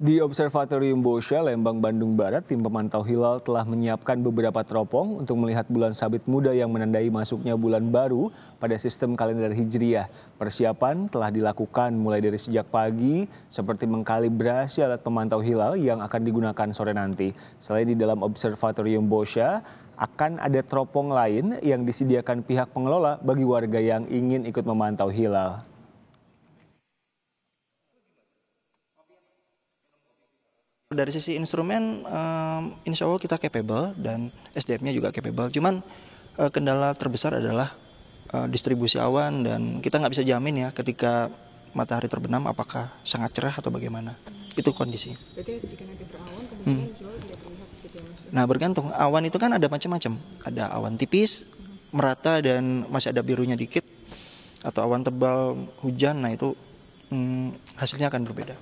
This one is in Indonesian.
Di Observatorium Bosya, Lembang, Bandung Barat, tim pemantau hilal telah menyiapkan beberapa teropong untuk melihat bulan sabit muda yang menandai masuknya bulan baru pada sistem kalender Hijriah. Persiapan telah dilakukan mulai dari sejak pagi, seperti mengkalibrasi alat pemantau hilal yang akan digunakan sore nanti. Selain di dalam Observatorium Bosya, akan ada teropong lain yang disediakan pihak pengelola bagi warga yang ingin ikut memantau hilal. dari sisi instrumen um, insya Allah kita capable dan SDM-nya juga capable cuman uh, kendala terbesar adalah uh, distribusi awan dan kita nggak bisa jamin ya ketika matahari terbenam apakah sangat cerah atau bagaimana hmm. itu kondisi hmm. Gitu ya, nah bergantung awan itu kan ada macam-macam ada awan tipis merata dan masih ada birunya dikit atau awan tebal hujan nah itu hmm, hasilnya akan berbeda